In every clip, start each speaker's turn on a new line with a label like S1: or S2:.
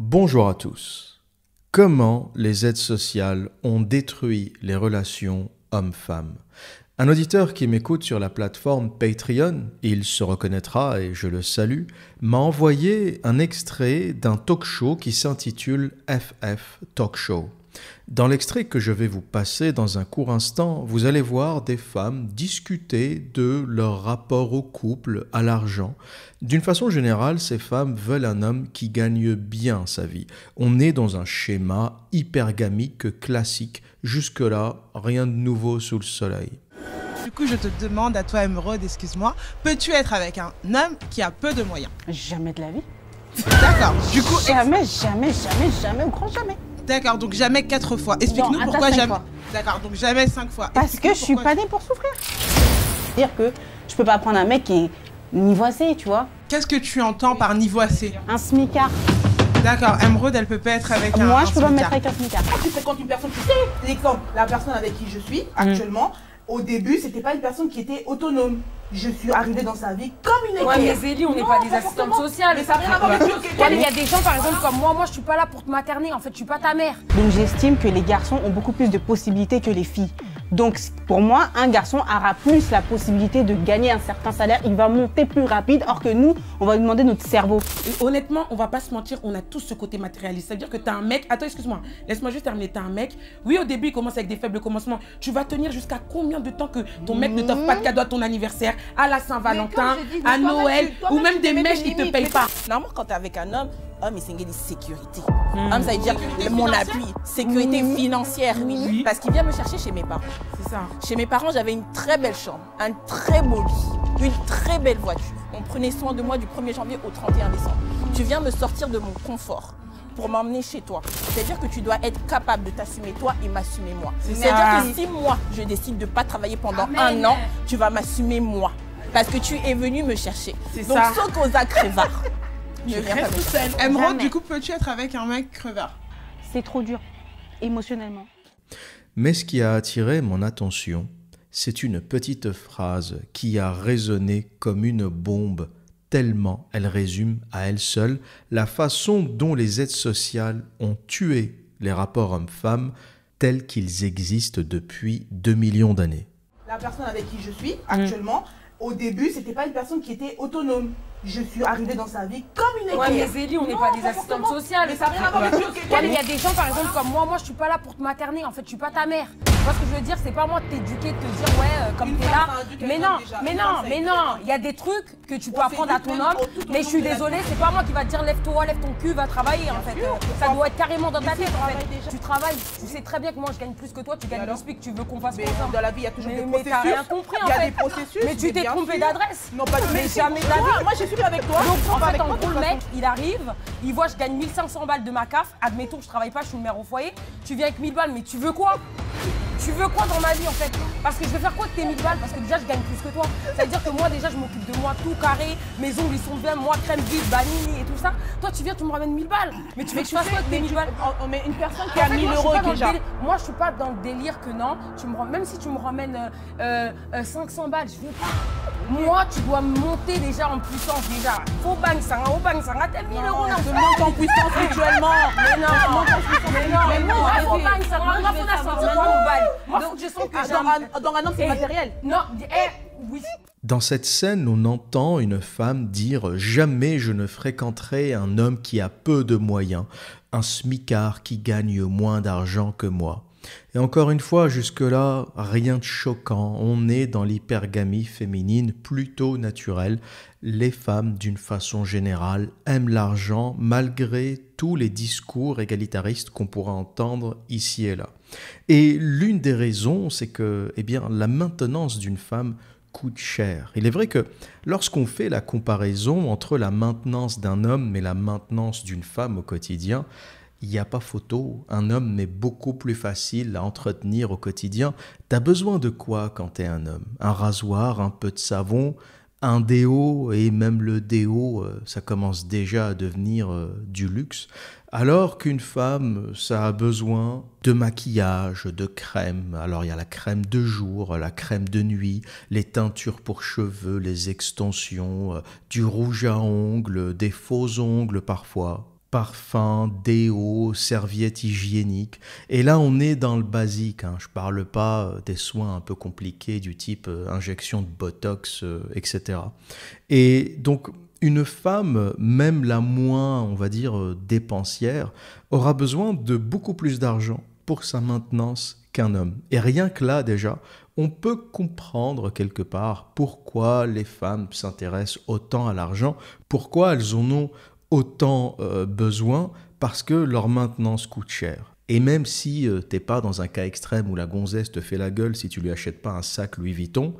S1: Bonjour à tous. Comment les aides sociales ont détruit les relations hommes-femmes Un auditeur qui m'écoute sur la plateforme Patreon, il se reconnaîtra et je le salue, m'a envoyé un extrait d'un talk show qui s'intitule FF Talk Show. Dans l'extrait que je vais vous passer dans un court instant, vous allez voir des femmes discuter de leur rapport au couple, à l'argent. D'une façon générale, ces femmes veulent un homme qui gagne bien sa vie. On est dans un schéma hypergamique classique. Jusque-là, rien de nouveau sous le soleil.
S2: Du coup, je te demande à toi, Emeraude, excuse-moi, peux-tu être avec un homme qui a peu de moyens Jamais de la vie. D'accord. Du coup, jamais, jamais, jamais, jamais, ou grand jamais. D'accord, donc jamais quatre fois. Explique-nous pourquoi jamais. D'accord, donc jamais cinq fois. Parce que je suis pas née pour souffrir. C'est-à-dire que je peux pas prendre un mec qui est niveau C, tu vois. Qu'est-ce que tu entends par niveau C Un smicard. D'accord, Emerald, elle peut pas être avec Moi, un. Moi, je peux pas me mettre avec un smicard. Quand tu fréquentes une personne, tu sais, l'exemple, la personne avec qui je suis hmm. actuellement, au début, c'était pas une personne qui était autonome. Je suis arrivée dans sa vie comme une équipe. on n'est pas des assistantes sociales. Mais ça rien à voir Il y a des gens, par exemple, comme moi, moi, je suis pas là pour te materner. En fait, je suis pas ta mère. Donc, j'estime que les garçons ont beaucoup plus de possibilités que les filles. Donc pour moi, un garçon aura plus la possibilité de gagner un certain salaire, il va monter plus rapide, or que nous, on va lui demander notre cerveau. Euh, honnêtement, on va pas se mentir, on a tous ce côté matérialiste. cest veut dire que tu as un mec, attends, excuse-moi, laisse-moi juste terminer, tu un mec, oui au début il commence avec des faibles commencements, tu vas tenir jusqu'à combien de temps que ton mec ne t'offre pas de cadeau à ton anniversaire, à la Saint-Valentin, à Noël, ou même des mèches, qui te payent pas. Normalement quand tu avec un homme, homme de sécurité de hmm. homme ça veut dire mon appui sécurité financière oui. parce qu'il vient me chercher chez mes parents c'est ça chez mes parents j'avais une très belle chambre un très beau lit une très belle voiture on prenait soin de moi du 1er janvier au 31 décembre tu viens me sortir de mon confort pour m'emmener chez toi. C'est-à-dire que tu dois être capable de t'assumer toi et m'assumer moi. C'est-à-dire que si moi, je décide de ne pas travailler pendant un an, tu vas m'assumer moi. Parce que tu es venu me chercher. Donc, ça. saute aux
S1: Je du
S2: coup, peux-tu être avec un mec crevard C'est trop dur, émotionnellement.
S1: Mais ce qui a attiré mon attention, c'est une petite phrase qui a résonné comme une bombe, tellement elle résume à elle seule la façon dont les aides sociales ont tué les rapports hommes-femmes tels qu'ils existent depuis 2 millions d'années.
S2: La personne avec qui je suis hum. actuellement, au début, c'était pas une personne qui était autonome je suis ah, arrivée dans sa vie comme une équipe. Ouais, mes élus, on n'est pas des assistantes sociales. Mais ça rien à voir avec il y a des gens, par exemple, comme moi, moi, je suis pas là pour te materner. En fait, je suis pas ta mère. Tu vois ce que je veux dire C'est pas moi de t'éduquer, de te dire, ouais, euh, comme comme es là. Mais non, mais non, mais non. Il y a des trucs que tu peux apprendre à ton homme. Mais je suis désolée, c'est pas moi qui va te dire, lève-toi, lève ton cul, va travailler, en fait. Ça doit être carrément dans ta tête, en fait. Tu travailles, tu sais très bien que moi, je gagne plus que toi, tu gagnes plus que tu veux qu'on fasse Mais Dans la vie, il y a toujours des processus. Mais rien compris, Mais tu t'es trompé d'adresse. Non, pas jamais d'adresse avec toi. Donc, en fait, en gros, le mec, il arrive, il voit, je gagne 1500 balles de ma CAF. Admettons, je travaille pas, je suis le maire au foyer. Tu viens avec 1000 balles, mais tu veux quoi tu veux quoi dans ma vie en fait Parce que je vais faire quoi de tes 1000 balles Parce que déjà je gagne plus que toi. Ça veut dire que moi déjà je m'occupe de moi tout carré, mes ongles ils sont bien, moi crème vite, banini et tout ça. Toi tu viens, tu me ramènes 1000 balles. Mais tu veux que tu fasse quoi de tes 1000 balles Mais une personne qui a 1000 moi, euros déjà. Moi je suis pas dans le délire que non, tu me même si tu me ramènes 500 euh, euh, euh, balles, je veux pas. Moi, tu dois monter déjà en puissance déjà. Faut bang ça, au bang ça, t'as 1000 euros là. Je monte en puissance actuellement. Mais non, je non, en puissance mais non, mais non, ça. Ah, euh, ah, dans,
S1: Dans cette scène, on entend une femme dire Jamais je ne fréquenterai un homme qui a peu de moyens, un smicard qui gagne moins d'argent que moi. Et encore une fois, jusque-là, rien de choquant, on est dans l'hypergamie féminine plutôt naturelle. Les femmes, d'une façon générale, aiment l'argent malgré tous les discours égalitaristes qu'on pourra entendre ici et là. Et l'une des raisons, c'est que eh bien, la maintenance d'une femme coûte cher. Il est vrai que lorsqu'on fait la comparaison entre la maintenance d'un homme et la maintenance d'une femme au quotidien, il n'y a pas photo. Un homme est beaucoup plus facile à entretenir au quotidien. T'as besoin de quoi quand t'es un homme Un rasoir, un peu de savon, un déo, et même le déo, euh, ça commence déjà à devenir euh, du luxe. Alors qu'une femme, ça a besoin de maquillage, de crème. Alors il y a la crème de jour, la crème de nuit, les teintures pour cheveux, les extensions, euh, du rouge à ongles, des faux ongles parfois parfums, déo, serviettes hygiéniques. Et là, on est dans le basique. Hein. Je ne parle pas euh, des soins un peu compliqués du type euh, injection de Botox, euh, etc. Et donc, une femme, même la moins, on va dire, dépensière, aura besoin de beaucoup plus d'argent pour sa maintenance qu'un homme. Et rien que là, déjà, on peut comprendre quelque part pourquoi les femmes s'intéressent autant à l'argent, pourquoi elles en ont autant euh, besoin parce que leur maintenance coûte cher. Et même si tu euh, t'es pas dans un cas extrême où la gonzesse te fait la gueule si tu lui achètes pas un sac Louis Vuitton,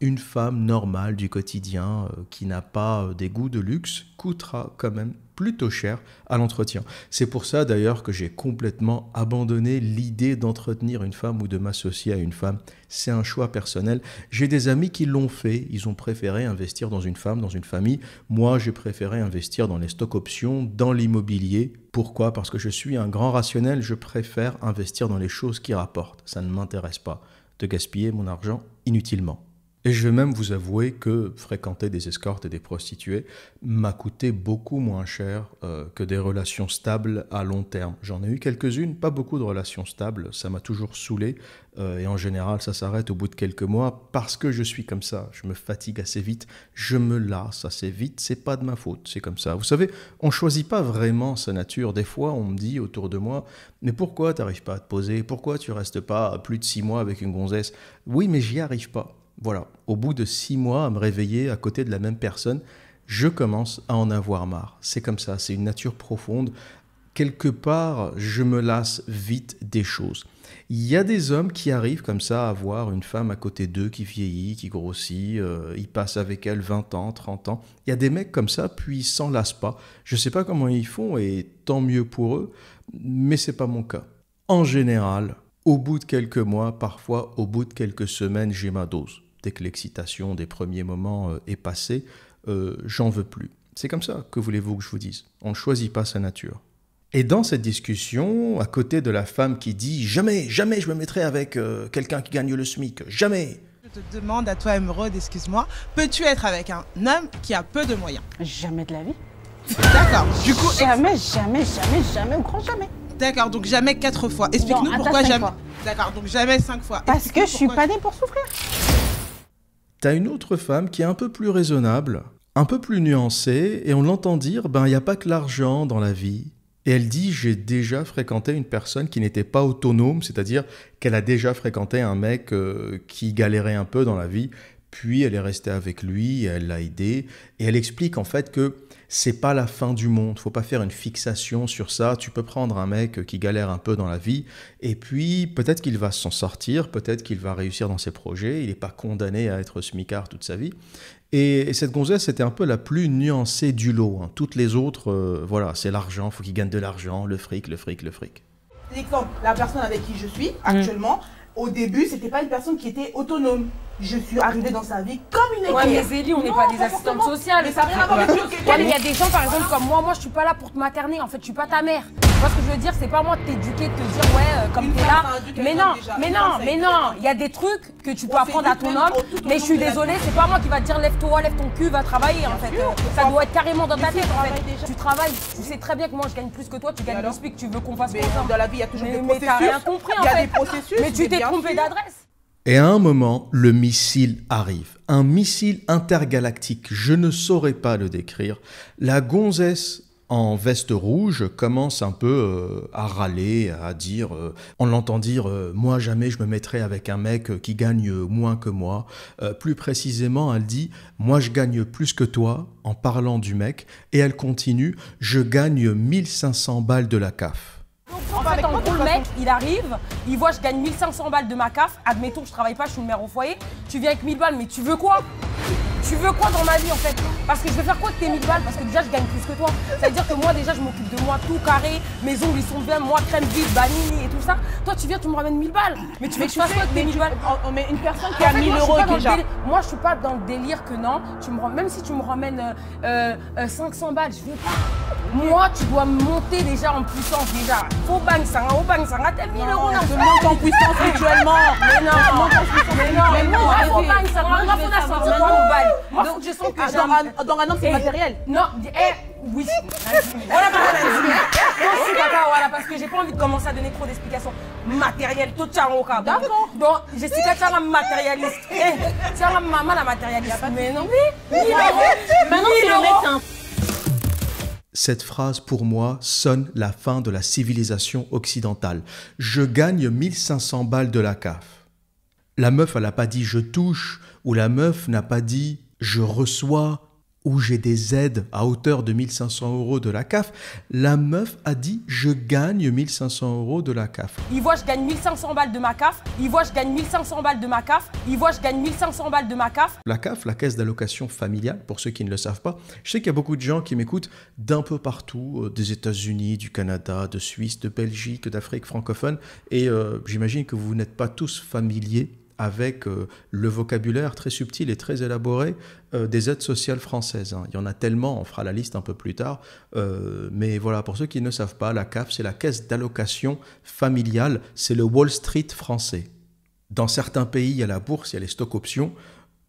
S1: une femme normale du quotidien euh, qui n'a pas des goûts de luxe coûtera quand même plutôt cher à l'entretien. C'est pour ça d'ailleurs que j'ai complètement abandonné l'idée d'entretenir une femme ou de m'associer à une femme. C'est un choix personnel. J'ai des amis qui l'ont fait, ils ont préféré investir dans une femme, dans une famille. Moi, j'ai préféré investir dans les stocks options, dans l'immobilier. Pourquoi Parce que je suis un grand rationnel, je préfère investir dans les choses qui rapportent. Ça ne m'intéresse pas de gaspiller mon argent inutilement. Et je vais même vous avouer que fréquenter des escortes et des prostituées m'a coûté beaucoup moins cher euh, que des relations stables à long terme. J'en ai eu quelques-unes, pas beaucoup de relations stables, ça m'a toujours saoulé. Euh, et en général, ça s'arrête au bout de quelques mois parce que je suis comme ça. Je me fatigue assez vite, je me lasse assez vite, c'est pas de ma faute, c'est comme ça. Vous savez, on choisit pas vraiment sa nature. Des fois, on me dit autour de moi Mais pourquoi t'arrives pas à te poser Pourquoi tu restes pas plus de six mois avec une gonzesse Oui, mais j'y arrive pas. Voilà, au bout de six mois à me réveiller à côté de la même personne, je commence à en avoir marre. C'est comme ça, c'est une nature profonde. Quelque part, je me lasse vite des choses. Il y a des hommes qui arrivent comme ça à voir une femme à côté d'eux qui vieillit, qui grossit, euh, ils passent avec elle 20 ans, 30 ans. Il y a des mecs comme ça, puis ils s'en lassent pas. Je ne sais pas comment ils font, et tant mieux pour eux, mais c'est pas mon cas. En général, au bout de quelques mois, parfois au bout de quelques semaines, j'ai ma dose dès que l'excitation des premiers moments euh, est passée, euh, j'en veux plus. C'est comme ça, que voulez-vous que je vous dise On ne choisit pas sa nature. Et dans cette discussion, à côté de la femme qui dit Jamais, jamais je me mettrai avec euh, quelqu'un qui gagne le SMIC, jamais
S2: Je te demande à toi, Emeraude, excuse-moi, peux-tu être avec un homme qui a peu de moyens Jamais de la vie. D'accord, du coup. Jamais, jamais, jamais, jamais, grand jamais. D'accord, donc jamais quatre fois. Explique-nous pourquoi jamais. D'accord, donc jamais cinq fois. Parce que je suis pas née pour souffrir
S1: une autre femme qui est un peu plus raisonnable, un peu plus nuancée, et on l'entend dire, ben il n'y a pas que l'argent dans la vie. Et elle dit, j'ai déjà fréquenté une personne qui n'était pas autonome, c'est-à-dire qu'elle a déjà fréquenté un mec euh, qui galérait un peu dans la vie, puis elle est restée avec lui, elle l'a aidé, et elle explique en fait que c'est pas la fin du monde. Faut pas faire une fixation sur ça. Tu peux prendre un mec qui galère un peu dans la vie et puis peut-être qu'il va s'en sortir, peut-être qu'il va réussir dans ses projets. Il n'est pas condamné à être smicard toute sa vie. Et, cette gonzesse, c'était un peu la plus nuancée du lot. Hein. Toutes les autres, euh, voilà, c'est l'argent, faut qu'il gagne de l'argent, le fric, le fric, le fric.
S2: la personne avec qui je suis mmh. actuellement, au début, c'était pas une personne qui était autonome je suis arrivée dans sa vie comme une équipe. on n'est pas des assistantes sociales. ça Il y a des gens, par exemple, comme moi, moi, je suis pas là pour te materner. En fait, je suis pas ta mère. Tu vois ce que je veux dire C'est pas moi de t'éduquer, de te dire, ouais, euh, comme tu es là. Mais non, mais non, mais non. Il y a des trucs que tu peux apprendre à ton homme. Mais je suis désolée, c'est pas moi qui va te dire, lève-toi, lève ton cul, va travailler, en fait. ça doit être carrément dans ta tête, en fait. Tu travailles, tu sais très bien que moi, je gagne plus que toi, tu gagnes plus que tu veux qu'on fasse Dans la vie, il y a toujours des processus. rien compris, Mais tu t'es trompé d'adresse.
S1: Et à un moment, le missile arrive. Un missile intergalactique, je ne saurais pas le décrire. La gonzesse en veste rouge commence un peu euh, à râler, à dire, on euh, l'entend dire, euh, moi jamais je me mettrai avec un mec qui gagne moins que moi. plus précisément, elle dit, moi je gagne plus que toi en parlant du mec, et elle continue, je gagne 1500 balles de la CAF.
S2: En fait, en gros, le mec, il arrive, il voit, je gagne 1500 balles de ma CAF. Admettons, je travaille pas, je suis une mère au foyer. Tu viens avec 1000 balles, mais tu veux quoi tu veux quoi dans ma vie en fait Parce que je vais faire quoi de tes 1000 balles Parce que déjà je gagne plus que toi. Ça veut dire que moi déjà je m'occupe de moi tout carré, mes ongles ils sont bien, moi crème vide, banini et tout ça. Toi tu viens, tu me ramènes 1000 balles. Mais tu veux que je fasse quoi de tes 1000 balles Mais une personne qui a 1000 euros déjà. Moi je suis pas dans le délire que non, tu me même si tu me ramènes 500 euh, euh, euh, balles, je veux pas. Moi, tu dois monter déjà en puissance déjà. Faut bang ça. au bang sanga, t'as 1000 euros Non, Je monte en puissance actuellement. Mais non, monte en puissance Mais non, mais non, faut bang sanga, moi je pas au donc, je sens que ah, dans, un homme, c'est eh, matériel. Non, eh, oui. voilà parce que j'ai pas envie de commencer à donner trop d'explications. Matériel, tout charon au D'accord. Donc, je suis as matérialiste. Eh, tu as maman la matérialiste. Mais non, oui. Maintenant, c'est le médecin.
S1: Cette phrase, pour moi, sonne la fin de la civilisation occidentale. Je gagne 1500 balles de la CAF. La meuf, elle n'a pas dit je touche, ou la meuf n'a pas dit je reçois ou j'ai des aides à hauteur de 1500 euros de la CAF, la meuf a dit je gagne 1500 euros de la CAF.
S2: Il voit je gagne 1500 balles de ma CAF, il voit je gagne 1500 balles de ma CAF, il voit je gagne 1500 balles de ma CAF.
S1: La CAF, la caisse d'allocation familiale, pour ceux qui ne le savent pas, je sais qu'il y a beaucoup de gens qui m'écoutent d'un peu partout, euh, des États-Unis, du Canada, de Suisse, de Belgique, d'Afrique francophone, et euh, j'imagine que vous n'êtes pas tous familiers avec euh, le vocabulaire très subtil et très élaboré euh, des aides sociales françaises. Hein. Il y en a tellement, on fera la liste un peu plus tard. Euh, mais voilà, pour ceux qui ne savent pas, la CAF, c'est la caisse d'allocation familiale, c'est le Wall Street français. Dans certains pays, il y a la bourse, il y a les stocks options.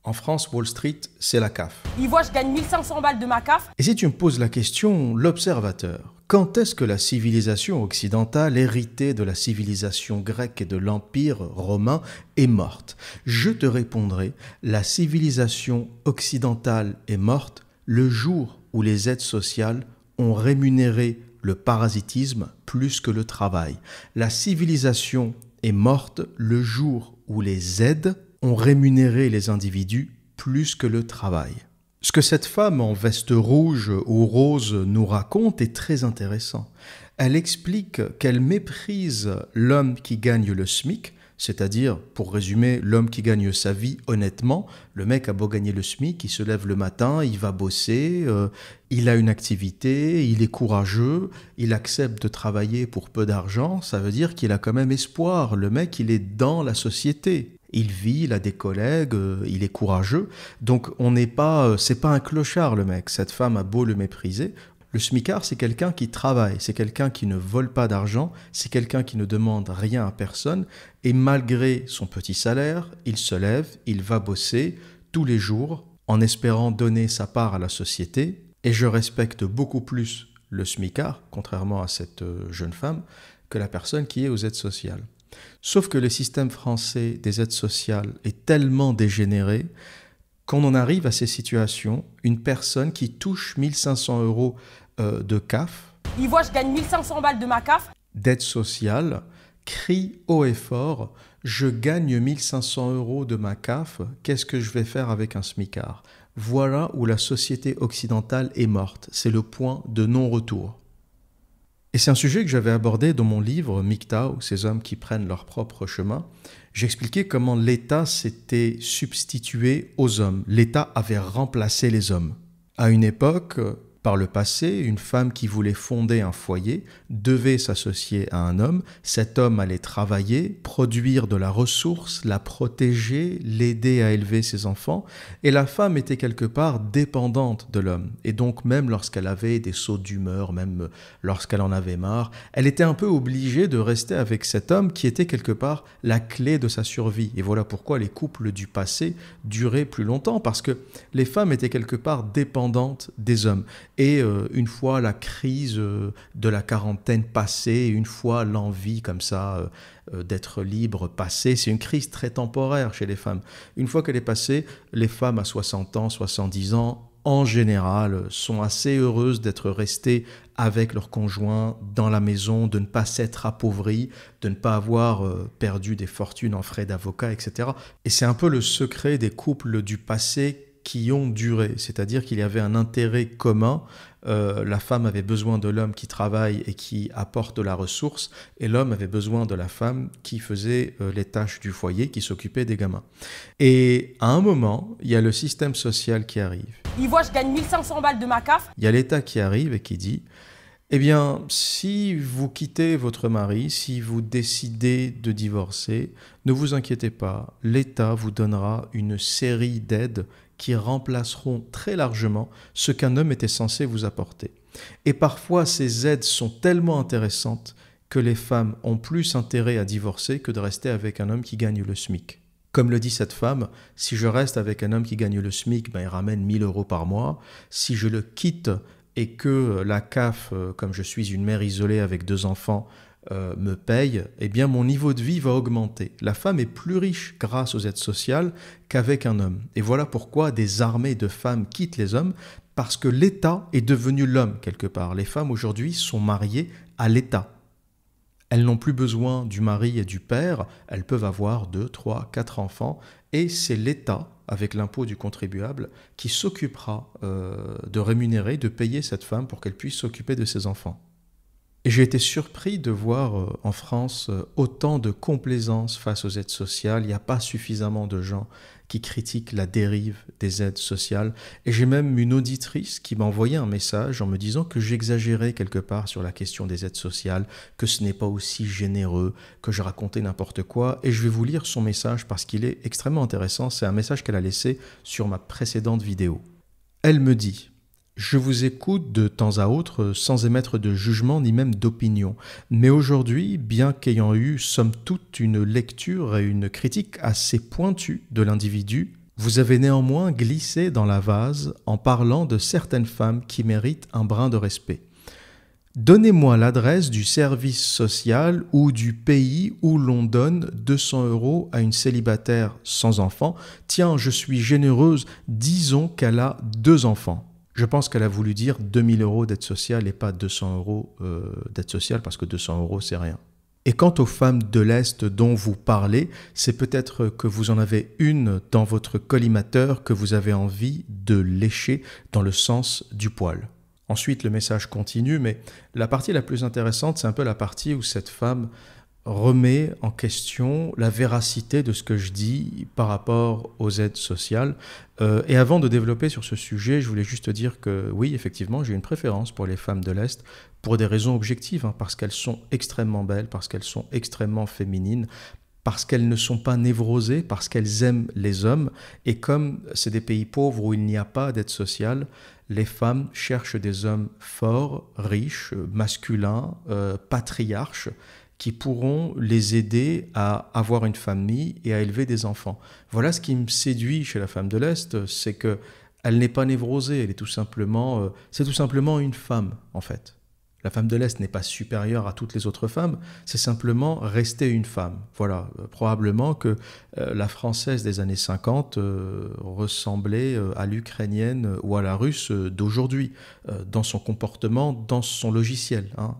S1: En France, Wall Street, c'est la CAF.
S2: Il je gagne 1500 balles de ma CAF.
S1: Et si tu me poses la question, l'observateur, quand est-ce que la civilisation occidentale, héritée de la civilisation grecque et de l'Empire romain, est morte Je te répondrai, la civilisation occidentale est morte le jour où les aides sociales ont rémunéré le parasitisme plus que le travail. La civilisation est morte le jour où les aides ont rémunéré les individus plus que le travail. Ce que cette femme en veste rouge ou rose nous raconte est très intéressant. Elle explique qu'elle méprise l'homme qui gagne le SMIC, c'est-à-dire, pour résumer, l'homme qui gagne sa vie honnêtement, le mec a beau gagner le SMIC, il se lève le matin, il va bosser, euh, il a une activité, il est courageux, il accepte de travailler pour peu d'argent, ça veut dire qu'il a quand même espoir, le mec il est dans la société, il vit, il a des collègues, euh, il est courageux. Donc on n'est pas, euh, c'est pas un clochard le mec. Cette femme a beau le mépriser, le smicard c'est quelqu'un qui travaille, c'est quelqu'un qui ne vole pas d'argent, c'est quelqu'un qui ne demande rien à personne. Et malgré son petit salaire, il se lève, il va bosser tous les jours en espérant donner sa part à la société. Et je respecte beaucoup plus le smicard, contrairement à cette euh, jeune femme, que la personne qui est aux aides sociales. Sauf que le système français des aides sociales est tellement dégénéré qu'on en arrive à ces situations. Une personne qui touche 1500 euros euh, de CAF.
S2: Il voit, je gagne 1500 balles de ma CAF.
S1: D'aide sociale, crie haut et fort Je gagne 1500 euros de ma CAF, qu'est-ce que je vais faire avec un SMICAR Voilà où la société occidentale est morte. C'est le point de non-retour. Et c'est un sujet que j'avais abordé dans mon livre Mikta, ou ces hommes qui prennent leur propre chemin. J'expliquais comment l'État s'était substitué aux hommes. L'État avait remplacé les hommes. À une époque, par le passé, une femme qui voulait fonder un foyer devait s'associer à un homme, cet homme allait travailler, produire de la ressource, la protéger, l'aider à élever ses enfants, et la femme était quelque part dépendante de l'homme. Et donc même lorsqu'elle avait des sauts d'humeur, même lorsqu'elle en avait marre, elle était un peu obligée de rester avec cet homme qui était quelque part la clé de sa survie. Et voilà pourquoi les couples du passé duraient plus longtemps, parce que les femmes étaient quelque part dépendantes des hommes. Et euh, une fois la crise euh, de la quarantaine passée, une fois l'envie comme ça euh, d'être libre passée, c'est une crise très temporaire chez les femmes. Une fois qu'elle est passée, les femmes à 60 ans, 70 ans, en général, sont assez heureuses d'être restées avec leur conjoint dans la maison, de ne pas s'être appauvries, de ne pas avoir perdu des fortunes en frais d'avocat, etc. Et c'est un peu le secret des couples du passé qui ont duré, c'est-à-dire qu'il y avait un intérêt commun. Euh, la femme avait besoin de l'homme qui travaille et qui apporte de la ressource, et l'homme avait besoin de la femme qui faisait euh, les tâches du foyer, qui s'occupait des gamins. Et à un moment, il y a le système social qui arrive.
S2: Il voit, je gagne 1500 balles de ma CAF.
S1: Il y a l'État qui arrive et qui dit, eh bien, si vous quittez votre mari, si vous décidez de divorcer, ne vous inquiétez pas, l'État vous donnera une série d'aides qui remplaceront très largement ce qu'un homme était censé vous apporter. Et parfois, ces aides sont tellement intéressantes que les femmes ont plus intérêt à divorcer que de rester avec un homme qui gagne le SMIC. Comme le dit cette femme, si je reste avec un homme qui gagne le SMIC, ben, il ramène 1000 euros par mois. Si je le quitte et que la CAF, euh, comme je suis une mère isolée avec deux enfants, euh, me paye, eh bien mon niveau de vie va augmenter. La femme est plus riche grâce aux aides sociales qu'avec un homme. Et voilà pourquoi des armées de femmes quittent les hommes, parce que l'État est devenu l'homme quelque part. Les femmes aujourd'hui sont mariées à l'État. Elles n'ont plus besoin du mari et du père, elles peuvent avoir deux, trois, quatre enfants, et c'est l'État, avec l'impôt du contribuable, qui s'occupera euh, de rémunérer, de payer cette femme pour qu'elle puisse s'occuper de ses enfants. Et j'ai été surpris de voir euh, en France euh, autant de complaisance face aux aides sociales. Il n'y a pas suffisamment de gens qui critiquent la dérive des aides sociales. Et j'ai même une auditrice qui m'a envoyé un message en me disant que j'exagérais quelque part sur la question des aides sociales, que ce n'est pas aussi généreux, que je racontais n'importe quoi. Et je vais vous lire son message parce qu'il est extrêmement intéressant. C'est un message qu'elle a laissé sur ma précédente vidéo. Elle me dit je vous écoute de temps à autre sans émettre de jugement ni même d'opinion. Mais aujourd'hui, bien qu'ayant eu somme toute une lecture et une critique assez pointue de l'individu, vous avez néanmoins glissé dans la vase en parlant de certaines femmes qui méritent un brin de respect. Donnez-moi l'adresse du service social ou du pays où l'on donne 200 euros à une célibataire sans enfant. Tiens, je suis généreuse, disons qu'elle a deux enfants. Je pense qu'elle a voulu dire 2000 euros d'aide sociale et pas 200 euros euh, d'aide sociale parce que 200 euros, c'est rien. Et quant aux femmes de l'Est dont vous parlez, c'est peut-être que vous en avez une dans votre collimateur que vous avez envie de lécher dans le sens du poil. Ensuite, le message continue, mais la partie la plus intéressante, c'est un peu la partie où cette femme remet en question la véracité de ce que je dis par rapport aux aides sociales. Euh, et avant de développer sur ce sujet, je voulais juste dire que oui, effectivement, j'ai une préférence pour les femmes de l'Est, pour des raisons objectives, hein, parce qu'elles sont extrêmement belles, parce qu'elles sont extrêmement féminines, parce qu'elles ne sont pas névrosées, parce qu'elles aiment les hommes. Et comme c'est des pays pauvres où il n'y a pas d'aide sociale, les femmes cherchent des hommes forts, riches, masculins, euh, patriarches qui pourront les aider à avoir une famille et à élever des enfants. Voilà ce qui me séduit chez la femme de l'Est, c'est que elle n'est pas névrosée, elle est tout simplement, euh, c'est tout simplement une femme en fait. La femme de l'Est n'est pas supérieure à toutes les autres femmes, c'est simplement rester une femme. Voilà, euh, probablement que euh, la française des années 50 euh, ressemblait à l'ukrainienne ou à la russe d'aujourd'hui, dans son comportement, dans son logiciel, hein,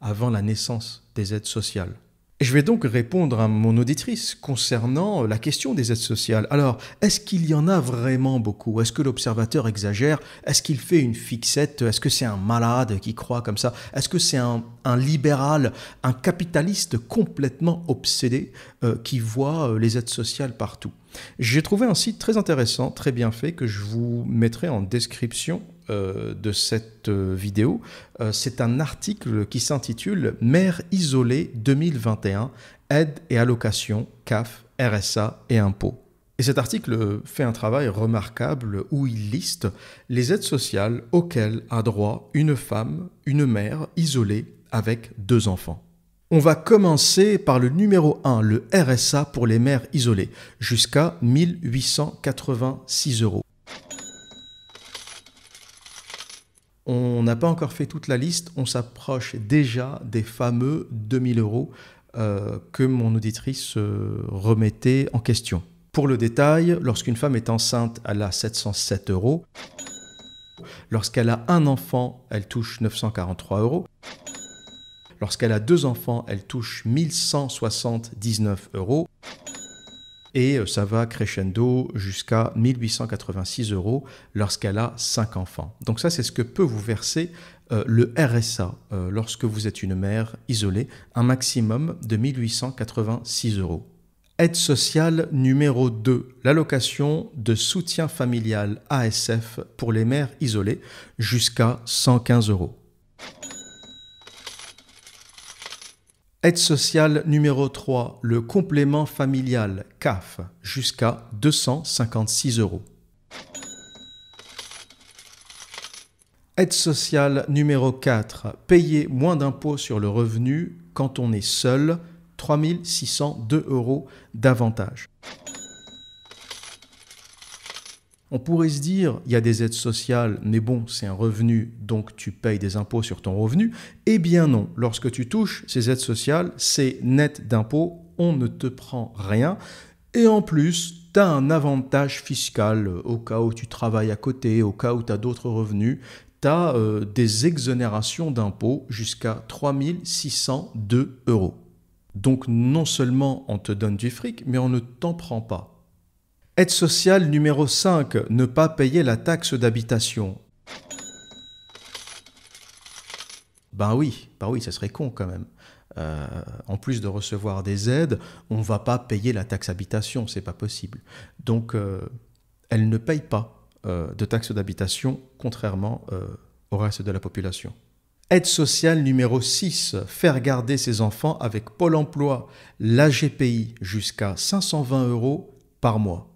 S1: avant la naissance des aides sociales. Je vais donc répondre à mon auditrice concernant la question des aides sociales. Alors, est-ce qu'il y en a vraiment beaucoup Est-ce que l'observateur exagère Est-ce qu'il fait une fixette Est-ce que c'est un malade qui croit comme ça Est-ce que c'est un, libéral, un capitaliste complètement obsédé euh, qui voit euh, les aides sociales partout j'ai trouvé un site très intéressant, très bien fait, que je vous mettrai en description euh, de cette euh, vidéo, euh, c'est un article qui s'intitule Mère isolée 2021, aides et allocations, CAF, RSA et impôts. Et cet article fait un travail remarquable où il liste les aides sociales auxquelles a droit une femme, une mère isolée avec deux enfants. On va commencer par le numéro 1, le RSA pour les mères isolées, jusqu'à 1886 euros. On n'a pas encore fait toute la liste, on s'approche déjà des fameux 2000 euros euh, que mon auditrice euh, remettait en question. Pour le détail, lorsqu'une femme est enceinte, elle a 707 euros. Lorsqu'elle a un enfant, elle touche 943 euros. Lorsqu'elle a deux enfants, elle touche 1179 euros et euh, ça va crescendo jusqu'à 1886 euros lorsqu'elle a 5 enfants. Donc ça, c'est ce que peut vous verser euh, le RSA euh, lorsque vous êtes une mère isolée, un maximum de 1886 euros. Aide sociale numéro 2, l'allocation de soutien familial ASF pour les mères isolées jusqu'à 115 euros. Aide sociale numéro 3, le complément familial CAF, jusqu'à 256 euros. Aide sociale numéro 4, payer moins d'impôts sur le revenu quand on est seul, 3602 euros d'avantage. On pourrait se dire, il y a des aides sociales, mais bon, c'est un revenu, donc tu payes des impôts sur ton revenu. Eh bien non, lorsque tu touches ces aides sociales, c'est net d'impôts, on ne te prend rien. Et en plus, tu as un avantage fiscal euh, au cas où tu travailles à côté, au cas où tu as d'autres revenus. Tu as euh, des exonérations d'impôts jusqu'à 3602 euros. Donc non seulement on te donne du fric, mais on ne t'en prend pas. Aide sociale numéro 5. Ne pas payer la taxe d'habitation. Ben oui, ben oui, ça serait con quand même. Euh, en plus de recevoir des aides, on ne va pas payer la taxe habitation, c'est pas possible. Donc, euh, elle ne paye pas euh, de taxe d'habitation, contrairement au reste de la population. Aide sociale numéro 6, faire garder ses enfants avec Pôle emploi, l'AGPI, jusqu'à 520 euros par mois.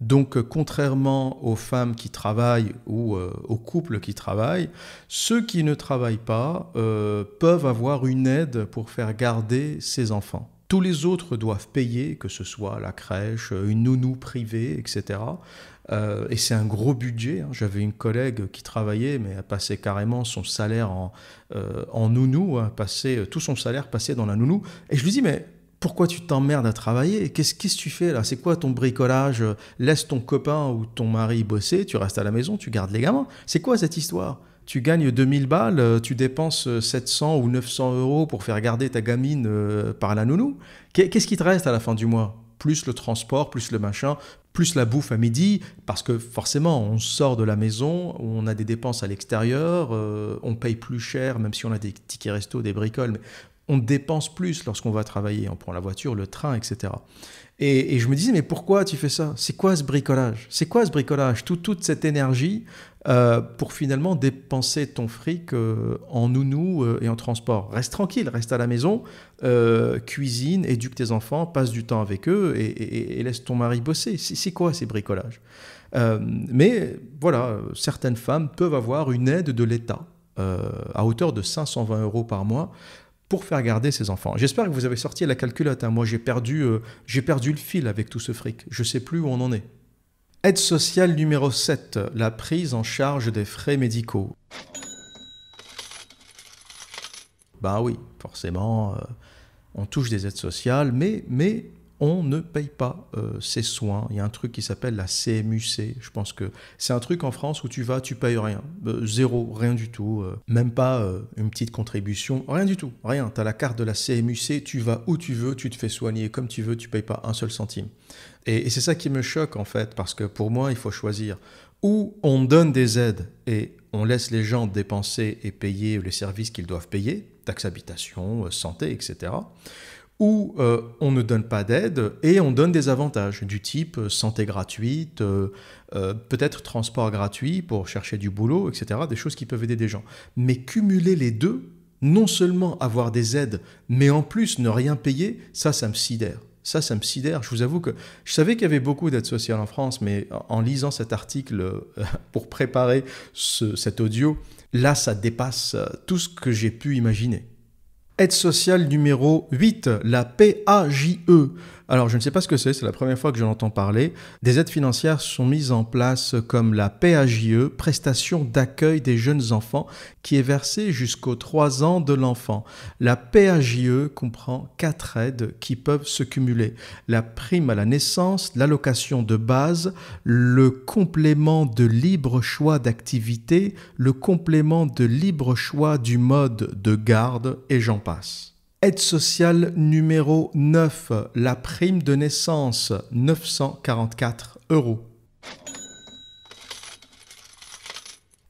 S1: Donc, euh, contrairement aux femmes qui travaillent ou euh, aux couples qui travaillent, ceux qui ne travaillent pas euh, peuvent avoir une aide pour faire garder ses enfants. Tous les autres doivent payer, que ce soit la crèche, une nounou privée, etc. et c'est un gros budget. Hein. J'avais une collègue qui travaillait, mais elle passait carrément son salaire en, en nounou, hein, tout son salaire passait dans la nounou. Et je lui dis, mais pourquoi tu t'emmerdes à travailler Qu'est-ce que tu fais là C'est quoi ton bricolage Laisse ton copain ou ton mari bosser, tu restes à la maison, tu gardes les gamins. C'est quoi cette histoire tu gagnes 2000 balles, euh, tu dépenses 700 euh, ou 900 euros pour faire garder ta gamine euh, par la nounou. Qu'est-ce qui te reste à la fin du mois Plus le transport, plus le machin, plus la bouffe à midi, parce que forcément, on sort de la maison, on a des dépenses à l'extérieur, on paye plus cher, même si on a des tickets resto, des bricoles. Mais on dépense plus lorsqu'on va travailler, on prend la voiture, le train, etc. Et, je me disais, mais pourquoi tu fais ça C'est quoi ce bricolage C'est quoi ce bricolage Toute cette énergie euh, pour finalement dépenser ton fric euh, en nounou euh, et en transport. Reste tranquille, reste à la maison, cuisine, éduque tes enfants, passe du temps avec eux et, et laisse ton mari bosser. C'est quoi ces bricolages Mais voilà, certaines femmes peuvent avoir une aide de l'État à hauteur de 520 euros par mois pour faire garder ses enfants. J'espère que vous avez sorti la calculette. Hein. Moi, j'ai perdu, euh, perdu le fil avec tout ce fric. Je ne sais plus où on en est. Aide sociale numéro 7, la prise en charge des frais médicaux. Bah oui, forcément, euh, on touche des aides sociales, mais, mais on ne paye pas euh, ses soins. Il y a un truc qui s'appelle la CMUC. Je pense que c'est un truc en France où tu vas, tu payes rien. Euh, zéro, rien du tout. Euh. même pas une petite contribution. Rien du tout. Rien. Tu as la carte de la CMUC, tu vas où tu veux, tu te fais soigner comme tu veux, tu payes pas un seul centime. Et, c'est ça qui me choque en fait, parce que pour moi, il faut choisir. Ou on donne des aides et on laisse les gens dépenser et payer les services qu'ils doivent payer, taxes habitation, santé, etc où euh, on ne donne pas d'aide et on donne des avantages du type euh, santé gratuite, euh, peut-être transport gratuit pour chercher du boulot, etc. Des choses qui peuvent aider des gens. Mais cumuler les deux, non seulement avoir des aides, mais en plus ne rien payer, ça, ça me sidère. Ça, ça me sidère. Je vous avoue que je savais qu'il y avait beaucoup d'aides sociales en France, mais en lisant cet article pour préparer cet audio, là, ça dépasse tout ce que j'ai pu imaginer aide sociale numéro 8, la PAJE. Alors, je ne sais pas ce que c'est, c'est la première fois que je l'entends parler. Des aides financières sont mises en place comme la PAJE, prestation d'accueil des jeunes enfants, qui est versée jusqu'aux 3 ans de l'enfant. La PAJE comprend quatre aides qui peuvent se cumuler. La prime à la naissance, l'allocation de base, le complément de libre choix d'activité, le complément de libre choix du mode de garde, et j'en passe. Aide sociale numéro 9, la prime de naissance, 944 euros.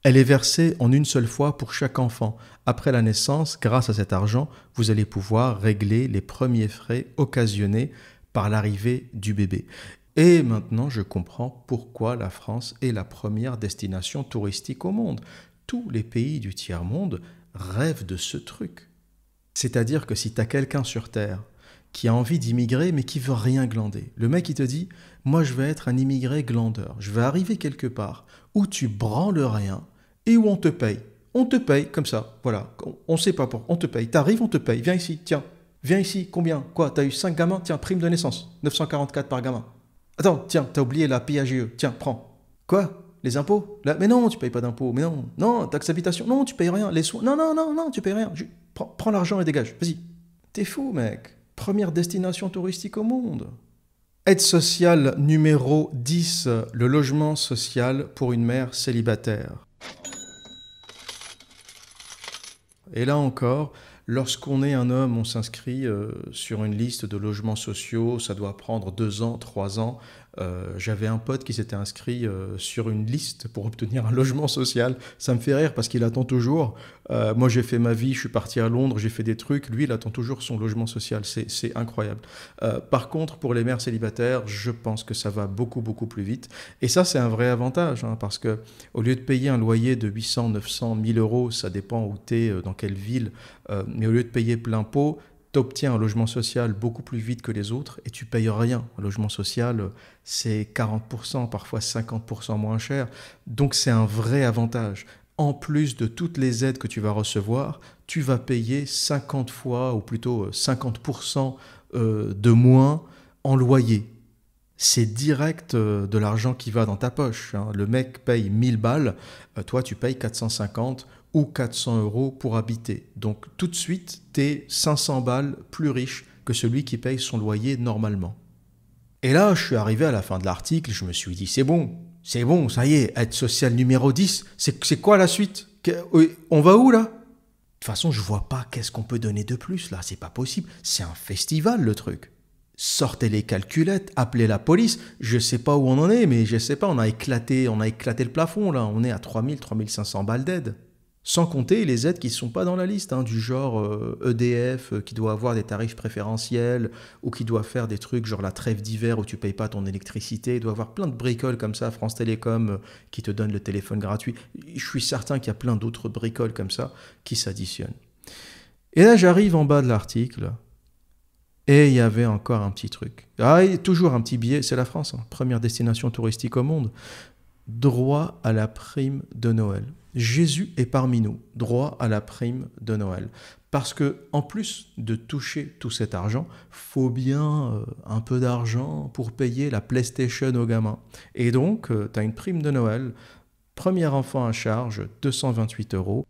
S1: Elle est versée en une seule fois pour chaque enfant. Après la naissance, grâce à cet argent, vous allez pouvoir régler les premiers frais occasionnés par l'arrivée du bébé. Et maintenant, je comprends pourquoi la France est la première destination touristique au monde. Tous les pays du tiers-monde rêvent de ce truc. C'est-à-dire que si tu as quelqu'un sur Terre qui a envie d'immigrer mais qui veut rien glander, le mec il te dit Moi je vais être un immigré glandeur, je vais arriver quelque part où tu branles rien et où on te paye. On te paye comme ça, voilà, on ne sait pas pour, on te paye. T'arrives, on te paye, viens ici, tiens, viens ici, combien Quoi T'as eu 5 gamins Tiens, prime de naissance, 944 par gamin. Attends, tiens, t'as oublié la PAGE, e. tiens, prends. Quoi les impôts Mais non, tu payes pas d'impôts. Mais non, non, taxe d'habitation. Non, tu payes rien. Les soins. Non, non, non, non, tu payes rien. Prends, l'argent et dégage. Vas-y. T'es fou, mec. Première destination touristique au monde. Aide sociale numéro 10, le logement social pour une mère célibataire. Et là encore, lorsqu'on est un homme, on s'inscrit euh, sur une liste de logements sociaux, ça doit prendre deux ans, trois ans euh, j'avais un pote qui s'était inscrit euh, sur une liste pour obtenir un logement social. Ça me fait rire parce qu'il attend toujours. Euh, moi, j'ai fait ma vie, je suis parti à Londres, j'ai fait des trucs. Lui, il attend toujours son logement social. C'est incroyable. par contre, pour les mères célibataires, je pense que ça va beaucoup, beaucoup plus vite. Et ça, c'est un vrai avantage hein, parce que au lieu de payer un loyer de 800, 900, 1000 euros, ça dépend où tu es, dans quelle ville, mais au lieu de payer plein pot, obtiens un logement social beaucoup plus vite que les autres et tu payes rien. Un logement social, c'est 40%, parfois 50% moins cher. Donc c'est un vrai avantage. En plus de toutes les aides que tu vas recevoir, tu vas payer 50 fois, ou plutôt 50% euh, euh, de moins en loyer. C'est direct euh, de l'argent qui va dans ta poche. Hein. Le mec paye 1000 balles, toi tu payes 450 ou 400 euros pour habiter. Donc tout de suite, tu es 500 balles plus riche que celui qui paye son loyer normalement. Et là, je suis arrivé à la fin de l'article, je me suis dit, c'est bon, c'est bon, ça y est, aide sociale numéro 10, c'est quoi la suite On va où là De toute façon, je vois pas qu'est-ce qu'on peut donner de plus là, c'est pas possible, c'est un festival le truc. Sortez les calculettes, appelez la police, je sais pas où on en est, mais je sais pas, on a éclaté, on a éclaté le plafond là, on est à 3000, 3500 balles d'aide. Sans compter les aides qui ne sont pas dans la liste, hein, du genre EDF euh, e euh, qui doit avoir des tarifs préférentiels ou qui doit faire des trucs genre la trêve d'hiver où tu payes pas ton électricité, il doit avoir plein de bricoles comme ça, France Télécom euh, qui te donne le téléphone gratuit. Je suis certain qu'il y a plein d'autres bricoles comme ça qui s'additionnent. Et là j'arrive en bas de l'article et il y avait encore un petit truc. Ah, toujours un petit billet, c'est la France, hein. première destination touristique au monde. Droit à la prime de Noël. Jésus est parmi nous, droit à la prime de Noël. Parce que en plus de toucher tout cet argent, faut bien euh, un peu d'argent pour payer la PlayStation aux gamins. Et donc, euh, tu as une prime de Noël, premier enfant à charge, 228 euros.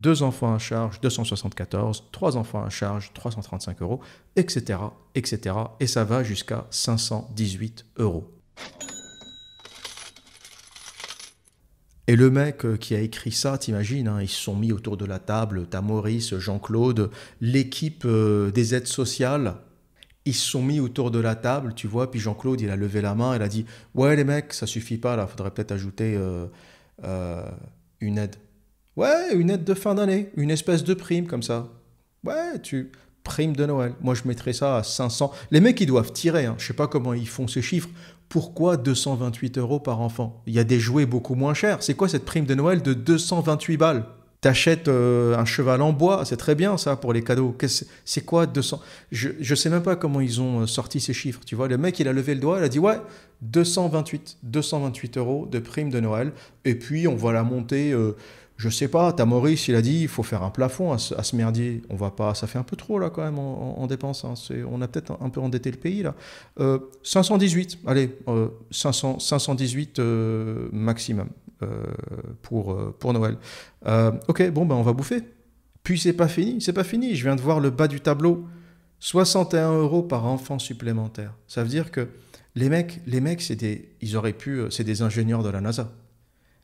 S1: Deux enfants à charge, 274, trois enfants à charge, 335 euros, etc., etc. Et ça va jusqu'à 518 euros. Et le mec euh, qui a écrit ça, t'imagines, hein, ils se sont mis autour de la table, t'as Maurice, Jean-Claude, l'équipe euh, des aides sociales, ils se sont mis autour de la table, tu vois, puis Jean-Claude, il a levé la main, il a dit « Ouais les mecs, ça suffit pas là, faudrait peut-être ajouter euh, une aide. » Ouais, une aide de fin d'année, une espèce de prime comme ça. Ouais, tu prime de Noël. Moi, je mettrais ça à 500. Les mecs, ils doivent tirer. Hein. Je sais pas comment ils font ces chiffres pourquoi 228 euros par enfant Il y a des jouets beaucoup moins chers. C'est quoi cette prime de Noël de 228 balles T'achètes euh, un cheval en bois, c'est très bien ça pour les cadeaux. C'est quoi 200 Je ne sais même pas comment ils ont euh, sorti ces chiffres. Tu vois, le mec, il a levé le doigt, il a dit ouais, 228, 228 euros de prime de Noël. Et puis on voit la monter. Euh, je sais pas, t'as Maurice, il a dit, il faut faire un plafond à ce, merdier. On va pas, ça fait un peu trop là quand même en, en, dépenses. Hein. On a peut-être un, peu endetté le pays là. 518, euh, allez, 518 euh, euh, maximum pour, pour Noël. ok, bon ben on va bouffer. Puis c'est pas fini, c'est pas fini. Je viens de voir le bas du tableau. 61 euros par enfant supplémentaire. Ça veut dire que les mecs, les mecs, c'était, ils auraient pu, c'est des ingénieurs de la NASA.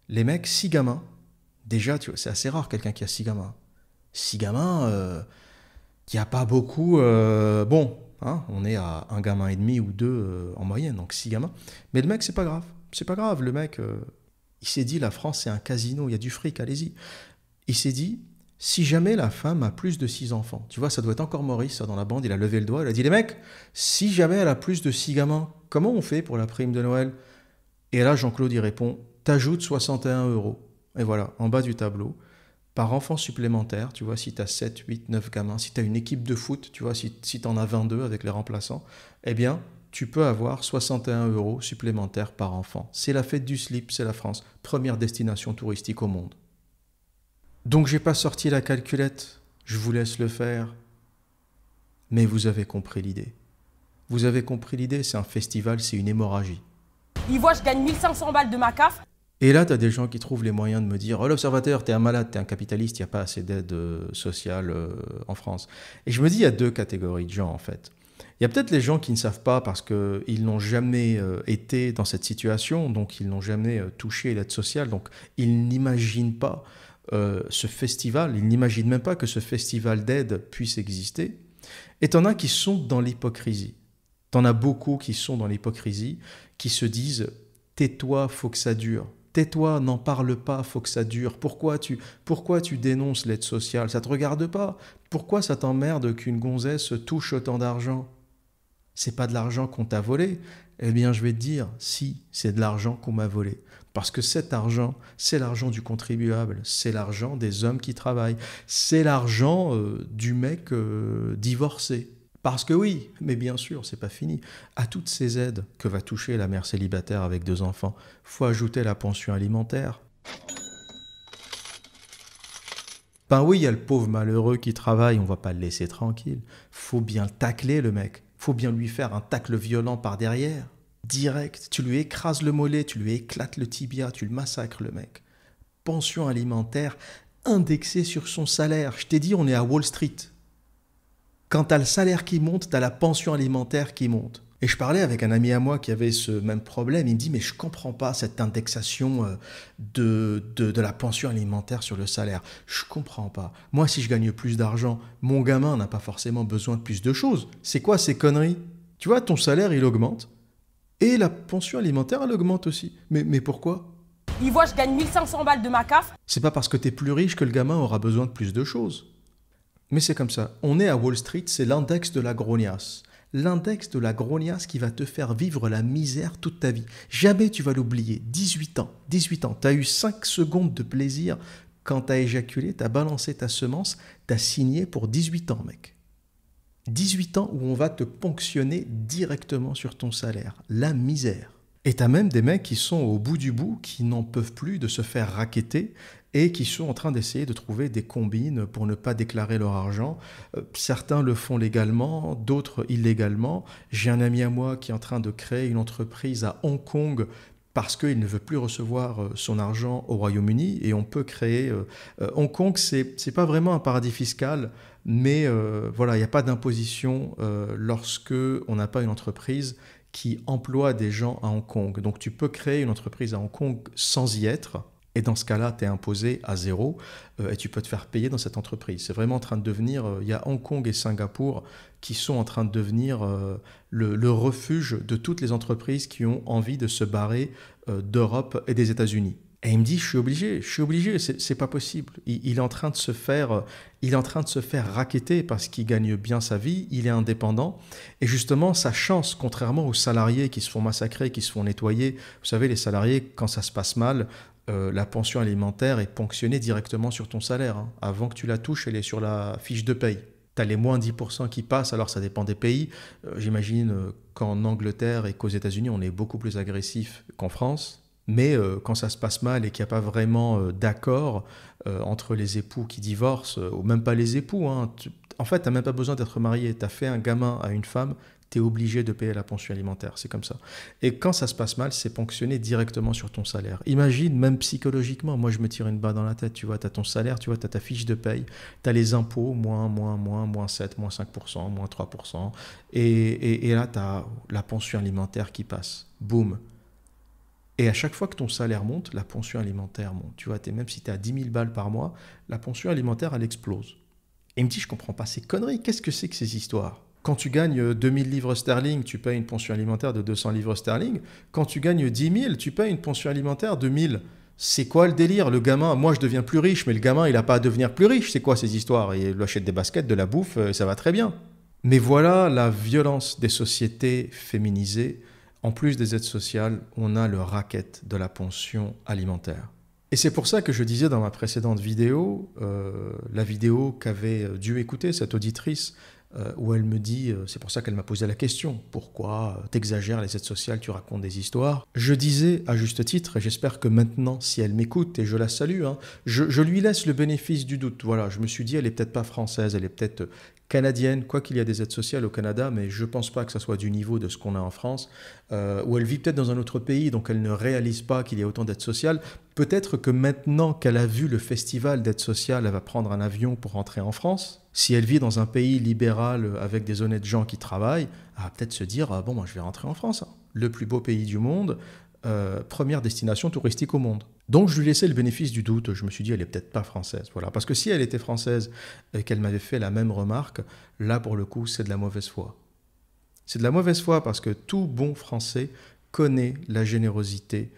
S1: Les mecs, six gamins, Déjà, tu vois, c'est assez rare quelqu'un qui a six gamins. Six gamins, euh, qui a pas beaucoup. Euh, bon, hein, on est à un gamin et demi ou deux euh, en moyenne, donc six gamins. Mais le mec, c'est pas grave. C'est pas grave. Le mec, euh, il s'est dit la France, c'est un casino, il y a du fric, allez-y. Il s'est dit. Si jamais la femme a plus de six enfants, tu vois, ça doit être encore Maurice dans la bande, il a levé le doigt, il a dit les mecs, si jamais elle a plus de six gamins, comment on fait pour la prime de Noël Et là, Jean-Claude y répond, t'ajoutes 61 euros. Et voilà, en bas du tableau, par enfant supplémentaire, tu vois, si tu as 7, 8, 9 gamins, si tu as une équipe de foot, tu vois, si, t'en tu en as 22 avec les remplaçants, eh bien, tu peux avoir 61 euros supplémentaires par enfant. C'est la fête du slip, c'est la France, première destination touristique au monde. Donc j'ai pas sorti la calculette, je vous laisse le faire. Mais vous avez compris l'idée. Vous avez compris l'idée, c'est un festival, c'est une hémorragie.
S2: Il voit, je gagne 1500 balles de ma
S1: et là, tu as des gens qui trouvent les moyens de me dire Oh, l'observateur, t'es un malade, t'es un capitaliste, il n'y a pas assez d'aide euh, sociale euh, en France. Et je me dis Il y a deux catégories de gens, en fait. Il y a peut-être les gens qui ne savent pas parce qu'ils n'ont jamais euh, été dans cette situation, donc ils n'ont jamais touché l'aide sociale, donc ils n'imaginent pas ce festival, ils n'imaginent même pas que ce festival d'aide puisse exister. Et t'en as qui sont dans l'hypocrisie. T'en as beaucoup qui sont dans l'hypocrisie, qui se disent Tais-toi, faut que ça dure tais-toi, n'en parle pas, faut que ça dure. Pourquoi tu, pourquoi tu dénonces l'aide sociale Ça te regarde pas. Pourquoi ça t'emmerde qu'une gonzesse touche autant d'argent C'est pas de l'argent qu'on t'a volé. Eh bien, je vais te dire, si, c'est de l'argent qu'on m'a volé. Parce que cet argent, c'est l'argent du contribuable, c'est l'argent des hommes qui travaillent, c'est l'argent euh, du mec euh, divorcé, parce que oui, mais bien sûr, c'est pas fini. À toutes ces aides que va toucher la mère célibataire avec deux enfants, faut ajouter la pension alimentaire. Ben oui, il y a le pauvre malheureux qui travaille, on va pas le laisser tranquille. Faut bien le tacler, le mec. Faut bien lui faire un tacle violent par derrière. Direct. Tu lui écrases le mollet, tu lui éclates le tibia, tu le massacres, le mec. Pension alimentaire indexée sur son salaire. Je t'ai dit, on est à Wall Street. Quand tu le salaire qui monte, tu la pension alimentaire qui monte. Et je parlais avec un ami à moi qui avait ce même problème. Il me dit, mais je comprends pas cette indexation euh, de, la pension alimentaire sur le salaire. Je comprends pas. Moi, si je gagne plus d'argent, mon gamin n'a pas forcément besoin de plus de choses. C'est quoi ces conneries Tu vois, ton salaire, il augmente. Et la pension alimentaire, elle augmente aussi. Mais, pourquoi
S2: Il voit, je gagne 1500 balles de ma
S1: C'est pas parce que tu es plus riche que le gamin aura besoin de plus de choses. Mais c'est comme ça. On est à Wall Street, c'est l'index de la grognasse. L'index de la grognasse qui va te faire vivre la misère toute ta vie. Jamais tu vas l'oublier. 18 ans, 18 ans, tu as eu 5 secondes de plaisir quand tu as éjaculé, tu as balancé ta semence, tu as signé pour 18 ans, mec. 18 ans où on va te ponctionner directement sur ton salaire. La misère. Et t'as même des mecs qui sont au bout du bout, qui n'en peuvent plus de se faire raqueter et qui sont en train d'essayer de trouver des combines pour ne pas déclarer leur argent. Euh, certains le font légalement, d'autres illégalement. J'ai un ami à moi qui est en train de créer une entreprise à Hong Kong parce qu'il ne veut plus recevoir euh, son argent au Royaume-Uni et on peut créer... Euh, Hong Kong, c'est n'est pas vraiment un paradis fiscal, mais voilà, il n'y a pas d'imposition lorsque on n'a pas une entreprise qui emploie des gens à Hong Kong. Donc tu peux créer une entreprise à Hong Kong sans y être et dans ce cas-là, tu es imposé à zéro euh, et tu peux te faire payer dans cette entreprise. C'est vraiment en train de devenir, euh, il y a Hong Kong et Singapour qui sont en train de devenir euh, le, refuge de toutes les entreprises qui ont envie de se barrer d'Europe et des États-Unis. Et il me dit, je suis obligé, je suis obligé, c'est pas possible. Il, est en train de se faire, il est en train de se faire raqueter parce qu'il gagne bien sa vie, il est indépendant. Et justement, sa chance, contrairement aux salariés qui se font massacrer, qui se font nettoyer, vous savez, les salariés, quand ça se passe mal, euh, la pension alimentaire est ponctionnée directement sur ton salaire. Hein. Avant que tu la touches, elle est sur la fiche de paye. Tu as les moins 10% qui passent, alors ça dépend des pays. Euh, j'imagine euh, qu'en Angleterre et qu'aux États-Unis, on est beaucoup plus agressif qu'en France. Mais quand ça se passe mal et qu'il n'y a pas vraiment d'accord entre les époux qui divorcent, ou même pas les époux, hein, en fait, tu n'as même pas besoin d'être marié. Tu as fait un gamin à une femme, tu es obligé de payer la pension alimentaire. C'est comme ça. Et quand ça se passe mal, c'est ponctionné directement sur ton salaire. Imagine, même psychologiquement, moi je me tire une balle dans la tête, tu vois, tu as ton salaire, tu vois, tu as ta fiche de paye, tu as les impôts, moins, moins, moins, moins 7, moins 5%, moins 3%. Et, là, tu as la pension alimentaire qui passe. Boum. Et à chaque fois que ton salaire monte, la pension alimentaire monte. Tu vois, es, même si tu es à 10 000 balles par mois, la pension alimentaire, elle explose. Et me dit, je comprends pas ces conneries, qu'est-ce que c'est que ces histoires quand tu gagnes 2000 euh, livres sterling, tu payes une pension alimentaire de 200 livres sterling. Quand tu gagnes 10 000, tu payes une pension alimentaire de 1000. C'est quoi le délire Le gamin, moi je deviens plus riche, mais le gamin, il n'a pas à devenir plus riche. C'est quoi ces histoires Il lui achète des baskets, de la bouffe, et euh, ça va très bien. Mais voilà la violence des sociétés féminisées. En plus des aides sociales, on a le racket de la pension alimentaire. Et c'est pour ça que je disais dans ma précédente vidéo, euh, la vidéo qu'avait dû écouter cette auditrice euh, où elle me dit, euh, c'est pour ça qu'elle m'a posé la question, pourquoi euh, t'exagères les aides sociales, tu racontes des histoires Je disais, à juste titre, et j'espère que maintenant, si elle m'écoute, et je la salue, hein, je, lui laisse le bénéfice du doute. Voilà, je me suis dit, elle est peut-être pas française, elle est peut-être canadienne, quoi qu'il y a des aides sociales au Canada, mais je ne pense pas que ça soit du niveau de ce qu'on a en France, ou où elle vit peut-être dans un autre pays, donc elle ne réalise pas qu'il y a autant d'aides sociales. Peut-être que maintenant qu'elle a vu le festival d'aides sociales, elle va prendre un avion pour rentrer en France, si elle vit dans un pays libéral euh, avec des honnêtes gens qui travaillent, elle va peut-être se dire euh, bon, moi je vais rentrer en France, hein. le plus beau pays du monde, euh, première destination touristique au monde. Donc je lui laissais le bénéfice du doute. Je me suis dit elle est peut-être pas française, voilà. Parce que si elle était française et qu'elle m'avait fait la même remarque, là pour le coup c'est de la mauvaise foi. C'est de la mauvaise foi parce que tout bon Français connaît la générosité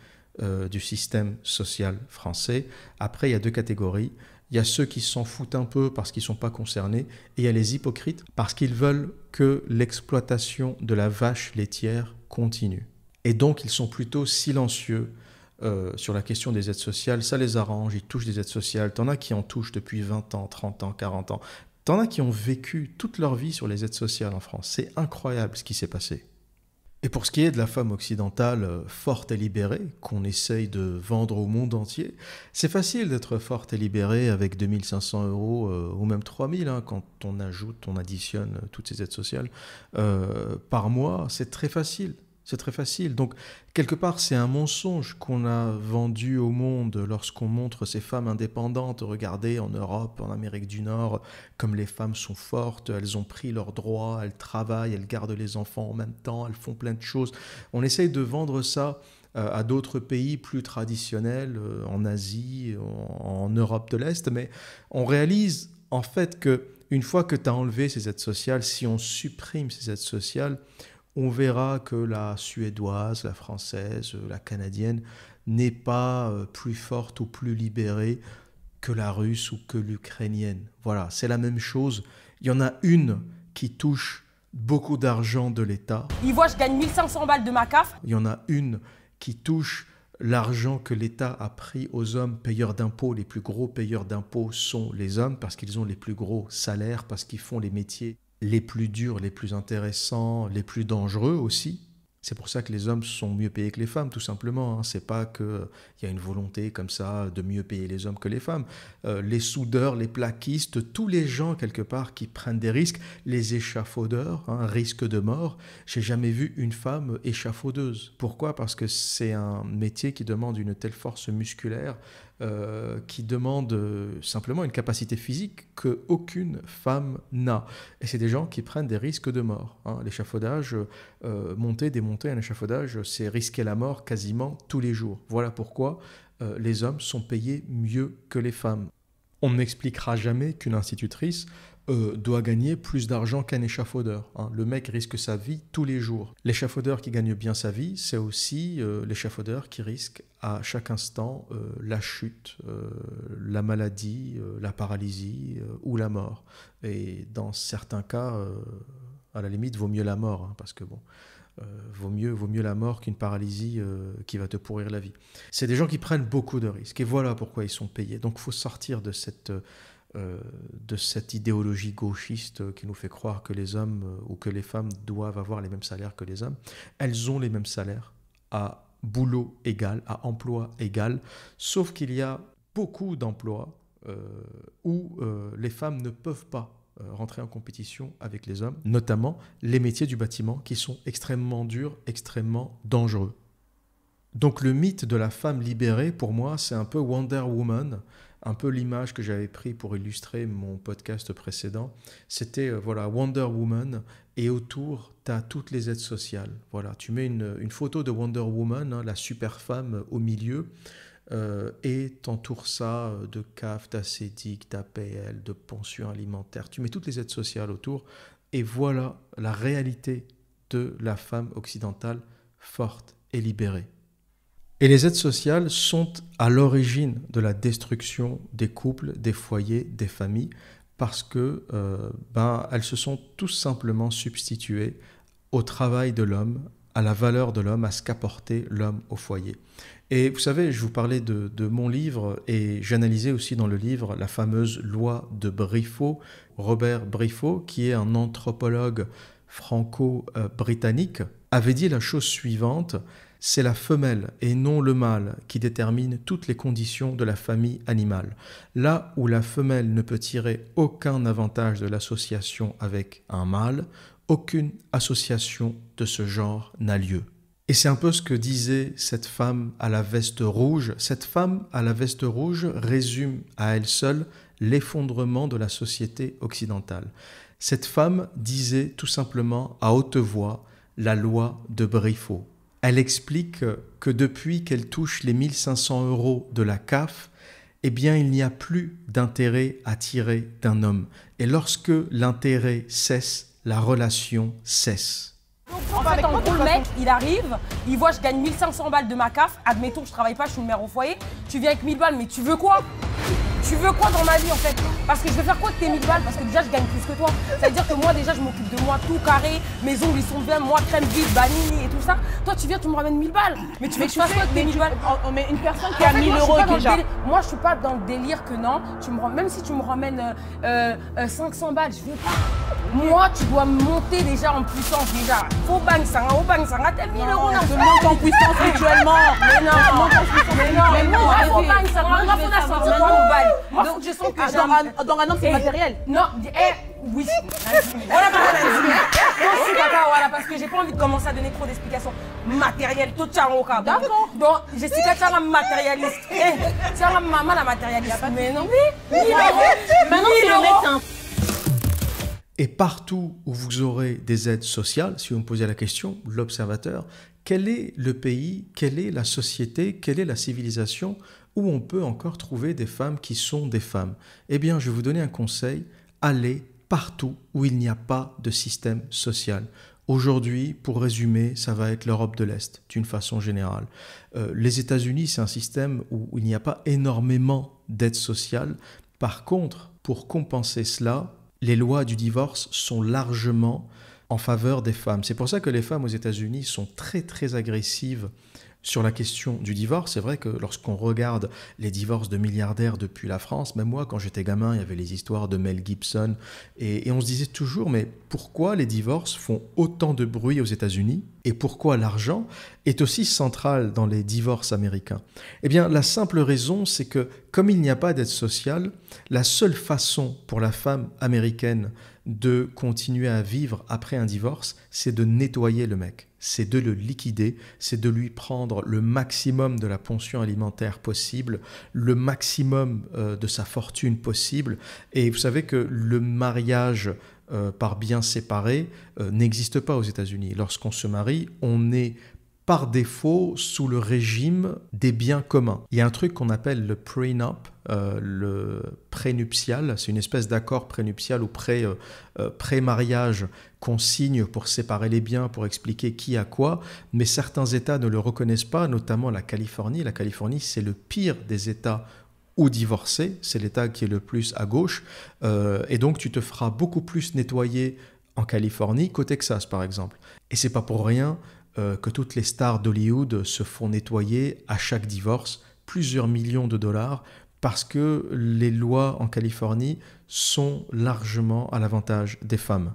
S1: du système social français. Après, il y a deux catégories il y a ceux qui s'en foutent un peu parce qu'ils ne sont pas concernés, et il y a les hypocrites parce qu'ils veulent que l'exploitation de la vache laitière continue. Et donc ils sont plutôt silencieux euh, sur la question des aides sociales, ça les arrange, ils touchent des aides sociales, t'en as qui en touchent depuis 20 ans, 30 ans, 40 ans, t'en as qui ont vécu toute leur vie sur les aides sociales en France, c'est incroyable ce qui s'est passé. Et pour ce qui est de la femme occidentale euh, forte et libérée, qu'on essaye de vendre au monde entier, c'est facile d'être forte et libérée avec 2500 euros euh, ou même 3000 hein, quand on ajoute, on additionne toutes ces aides sociales euh, par mois, c'est très facile. C'est très facile. Donc, quelque part, c'est un mensonge qu'on a vendu au monde lorsqu'on montre ces femmes indépendantes. Regardez, en Europe, en Amérique du Nord, comme les femmes sont fortes, elles ont pris leurs droits, elles travaillent, elles gardent les enfants en même temps, elles font plein de choses. On essaye de vendre ça euh, à d'autres pays plus traditionnels, euh, en Asie, en, Europe de l'Est, mais on réalise en fait que une fois que tu as enlevé ces aides sociales, si on supprime ces aides sociales, on verra que la suédoise, la française, la canadienne n'est pas euh, plus forte ou plus libérée que la russe ou que l'ukrainienne. Voilà, c'est la même chose. Il y en a une qui touche beaucoup d'argent de l'État.
S2: Il voit, je gagne 1500 balles de ma
S1: Il y en a une qui touche l'argent que l'État a pris aux hommes payeurs d'impôts. Les plus gros payeurs d'impôts sont les hommes parce qu'ils ont les plus gros salaires, parce qu'ils font les métiers les plus durs, les plus intéressants, les plus dangereux aussi. C'est pour ça que les hommes sont mieux payés que les femmes, tout simplement. Hein. C'est pas qu'il y a une volonté comme ça de mieux payer les hommes que les femmes. Euh, les soudeurs, les plaquistes, tous les gens quelque part qui prennent des risques, les échafaudeurs, un hein, risque de mort. J'ai jamais vu une femme échafaudeuse. Pourquoi Parce que c'est un métier qui demande une telle force musculaire, euh, qui demande euh, simplement une capacité physique que aucune femme n'a. Et c'est des gens qui prennent des risques de mort. Hein. L'échafaudage, euh, monter, démonter un échafaudage, c'est risquer la mort quasiment tous les jours. Voilà pourquoi les hommes sont payés mieux que les femmes. On n'expliquera jamais qu'une institutrice doit gagner plus d'argent qu'un échafaudeur. Hein. Le mec risque sa vie tous les jours. L'échafaudeur qui gagne bien sa vie, c'est aussi l'échafaudeur qui risque à chaque instant euh, la chute, euh, la maladie, euh, la paralysie ou la mort. Et dans certains cas, à la limite, vaut mieux la mort, hein, parce que bon, vaut, mieux, vaut mieux la mort qu'une paralysie qui va te pourrir la vie. C'est des gens qui prennent beaucoup de risques, et voilà pourquoi ils sont payés. Donc il faut sortir de cette... de cette idéologie gauchiste qui nous fait croire que les hommes ou que les femmes doivent avoir les mêmes salaires que les hommes. Elles ont les mêmes salaires à boulot égal, à emploi égal, sauf qu'il y a beaucoup d'emplois euh, où euh, les femmes ne peuvent pas euh, rentrer en compétition avec les hommes, notamment les métiers du bâtiment qui sont extrêmement durs, extrêmement dangereux. Donc le mythe de la femme libérée, pour moi, c'est un peu Wonder Woman, un peu l'image que j'avais pris pour illustrer mon podcast précédent. C'était voilà Wonder Woman et autour, tu as toutes les aides sociales. Voilà, tu mets une, photo de Wonder Woman, hein, la super femme au milieu, et euh, et t'entoures ça euh, de CAF, d'ACEDIC, d'APL, de pension alimentaire. Tu mets toutes les aides sociales autour, et voilà la réalité de la femme occidentale forte et libérée. Et les aides sociales sont à l'origine de la destruction des couples, des foyers, des familles, parce que euh, ben, elles se sont tout simplement substituées au travail de l'homme, à la valeur de l'homme, à ce qu'apportait l'homme au foyer. Et vous savez, je vous parlais de, de mon livre et j'analysais aussi dans le livre la fameuse loi de Briffaut, Robert Briffaut, qui est un anthropologue franco-britannique avait dit la chose suivante c'est la femelle et non le mâle qui détermine toutes les conditions de la famille animale. Là où la femelle ne peut tirer aucun avantage de l'association avec un mâle, aucune association de ce genre n'a lieu. Et c'est un peu ce que disait cette femme à la veste rouge. Cette femme à la veste rouge résume à elle seule l'effondrement de la société occidentale cette femme disait tout simplement à haute voix la loi de Briffaut. Elle explique que depuis qu'elle touche les 1500 euros de la CAF, eh bien il n'y a plus d'intérêt à tirer d'un homme. Et lorsque l'intérêt cesse, la relation cesse.
S2: En fait, le mec, il arrive, il voit, je gagne 1500 balles de ma CAF, admettons, je travaille pas, je suis le maire au foyer, tu viens avec 1000 balles, mais tu veux quoi tu veux quoi dans ma vie en fait Parce que je vais faire quoi de tes 1000 balles Parce que déjà je gagne plus que toi. Ça veut dire que moi déjà je m'occupe de moi tout carré, mes ongles ils sont bien, moi crème vide, banini et tout ça. Toi tu viens, tu me ramènes 1000 balles. Mais tu veux que tu fasse quoi de tes 1000 balles Mais une personne qui a 1000 euros déjà. Moi je suis pas dans le délire que non, tu me même si tu me ramènes 500 euh, euh, balles, je veux pas. Moi, tu dois monter déjà en puissance déjà. Faut bang ça, au bang ça, t'as 1000 euros là. Je monte en puissance rituellement. Mais non, mais non, mais non, non, donc, je sens que ah, un homme, c'est eh, matériel. Non, eh, oui. voilà pourquoi dit. Eh, non, voilà, parce que j'ai pas envie de commencer à donner trop d'explications. Matériel, tout cas. D'accord. Donc, je suis as un matérialiste. Eh, tu as maman, la matérialiste. Mais non, oui. Maintenant, c'est le médecin.
S1: Et partout où vous aurez des aides sociales, si vous me posez la question, l'observateur, quel est le pays, quelle est la société, quelle est la civilisation où on peut encore trouver des femmes qui sont des femmes. Eh bien, je vais vous donner un conseil, allez partout où il n'y a pas de système social. Aujourd'hui, pour résumer, ça va être l'Europe de l'Est, d'une façon générale. Euh, les États-Unis, c'est un système où il n'y a pas énormément d'aide sociale. Par contre, pour compenser cela, les lois du divorce sont largement en faveur des femmes. C'est pour ça que les femmes aux États-Unis sont très très agressives sur la question du divorce, c'est vrai que lorsqu'on regarde les divorces de milliardaires depuis la France, même moi quand j'étais gamin, il y avait les histoires de Mel Gibson, et, on se disait toujours, mais pourquoi les divorces font autant de bruit aux États-Unis et pourquoi l'argent est aussi central dans les divorces américains Eh bien, la simple raison, c'est que comme il n'y a pas d'aide sociale, la seule façon pour la femme américaine de continuer à vivre après un divorce, c'est de nettoyer le mec, c'est de le liquider, c'est de lui prendre le maximum de la pension alimentaire possible, le maximum euh, de sa fortune possible. Et vous savez que le mariage euh, par bien séparé euh, n'existe pas aux États-Unis. Lorsqu'on se marie, on est par défaut sous le régime des biens communs. Il y a un truc qu'on appelle le prenup, euh, le prénuptial, c'est une espèce d'accord prénuptial ou pré, euh, euh, mariage qu'on signe pour séparer les biens, pour expliquer qui a quoi, mais certains États ne le reconnaissent pas, notamment la Californie. La Californie, c'est le pire des États ou divorcer. c'est l'État qui est le plus à gauche, et donc tu te feras beaucoup plus nettoyer en Californie qu'au Texas, par exemple. Et c'est pas pour rien euh, que toutes les stars d'Hollywood se font nettoyer à chaque divorce plusieurs millions de dollars parce que les lois en Californie sont largement à l'avantage des femmes.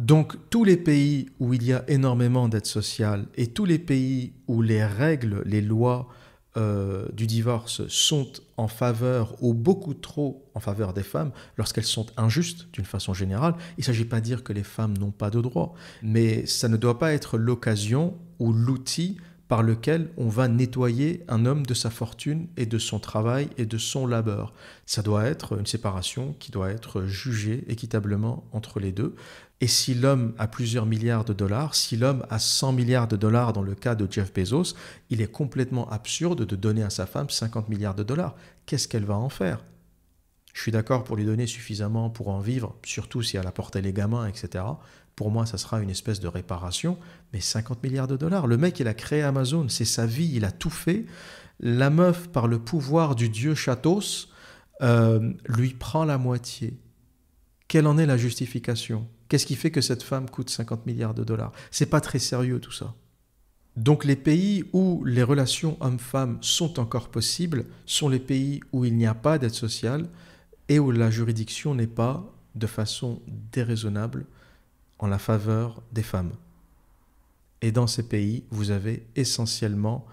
S1: Donc tous les pays où il y a énormément d'aide sociale et tous les pays où les règles, les lois euh, du divorce sont en faveur ou beaucoup trop en faveur des femmes lorsqu'elles sont injustes d'une façon générale. Il ne s'agit pas de dire que les femmes n'ont pas de droits, mais ça ne doit pas être l'occasion ou l'outil par lequel on va nettoyer un homme de sa fortune et de son travail et de son labeur. Ça doit être une séparation qui doit être jugée équitablement entre les deux. Et si l'homme a plusieurs milliards de dollars, si l'homme a 100 milliards de dollars dans le cas de Jeff Bezos, il est complètement absurde de donner à sa femme 50 milliards de dollars. Qu'est-ce qu'elle va en faire Je suis d'accord pour lui donner suffisamment pour en vivre, surtout si elle a les gamins, etc. Pour moi, ça sera une espèce de réparation, mais 50 milliards de dollars. Le mec, il a créé Amazon, c'est sa vie, il a tout fait. La meuf, par le pouvoir du dieu Chatos, euh, lui prend la moitié quelle en est la justification Qu'est-ce qui fait que cette femme coûte 50 milliards de dollars C'est pas très sérieux tout ça. Donc les pays où les relations hommes-femmes sont encore possibles sont les pays où il n'y a pas d'aide sociale et où la juridiction n'est pas de façon déraisonnable en la faveur des femmes. Et dans ces pays, vous avez essentiellement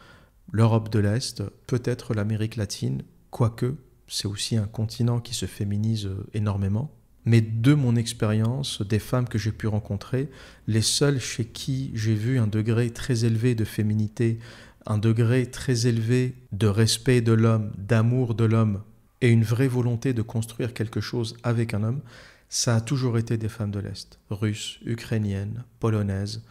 S1: l'Europe de l'Est, peut-être l'Amérique latine, quoique c'est aussi un continent qui se féminise euh, énormément mais de mon expérience, des femmes que j'ai pu rencontrer, les seules chez qui j'ai vu un degré très élevé de féminité, un degré très élevé de respect de l'homme, d'amour de l'homme, et une vraie volonté de construire quelque chose avec un homme, ça a toujours été des femmes de l'Est, russes, ukrainiennes, polonaises.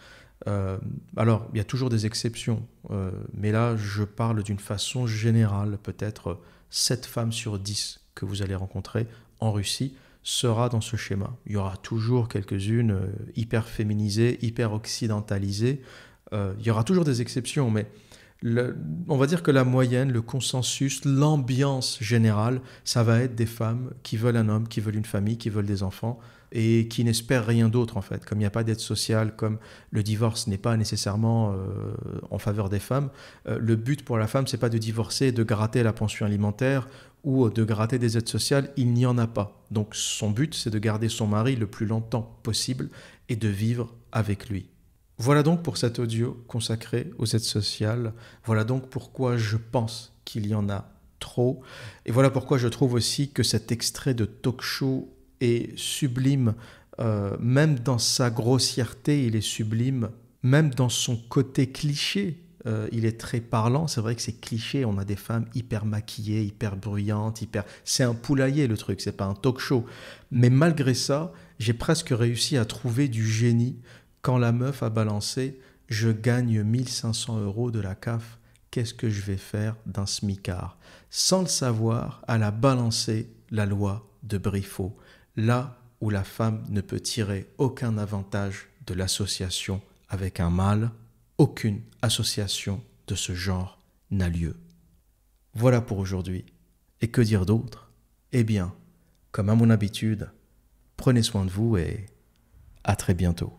S1: Euh, alors, il y a toujours des exceptions, euh, mais là, je parle d'une façon générale, peut-être 7 femmes sur 10 que vous allez rencontrer en Russie sera dans ce schéma. Il y aura toujours quelques-unes euh, hyper féminisées, hyper occidentalisées. Euh, il y aura toujours des exceptions, mais on va dire que la moyenne, le consensus, l'ambiance générale, ça va être des femmes qui veulent un homme, qui veulent une famille, qui veulent des enfants et qui n'espèrent rien d'autre en fait. Comme il n'y a pas d'aide sociale, comme le divorce n'est pas nécessairement euh, en faveur des femmes, le but pour la femme, c'est pas de divorcer, de gratter la pension alimentaire ou de gratter des aides sociales, il n'y en a pas. Donc son but, c'est de garder son mari le plus longtemps possible et de vivre avec lui. Voilà donc pour cet audio consacré aux aides sociales. Voilà donc pourquoi je pense qu'il y en a trop. Et voilà pourquoi je trouve aussi que cet extrait de talk show est sublime. Euh, même dans sa grossièreté, il est sublime. Même dans son côté cliché, euh, il est très parlant. C'est vrai que c'est cliché. On a des femmes hyper maquillées, hyper bruyantes, hyper. C'est un poulailler le truc. C'est pas un talk-show. Mais malgré ça, j'ai presque réussi à trouver du génie quand la meuf a balancé. Je gagne 1500 euros de la CAF. Qu'est-ce que je vais faire d'un smicard Sans le savoir, elle a balancé la loi de Briffaut, là où la femme ne peut tirer aucun avantage de l'association avec un mâle, aucune association de ce genre n'a lieu. Voilà pour aujourd'hui. Et que dire d'autre Eh bien, comme à mon habitude, prenez soin de vous et à très bientôt.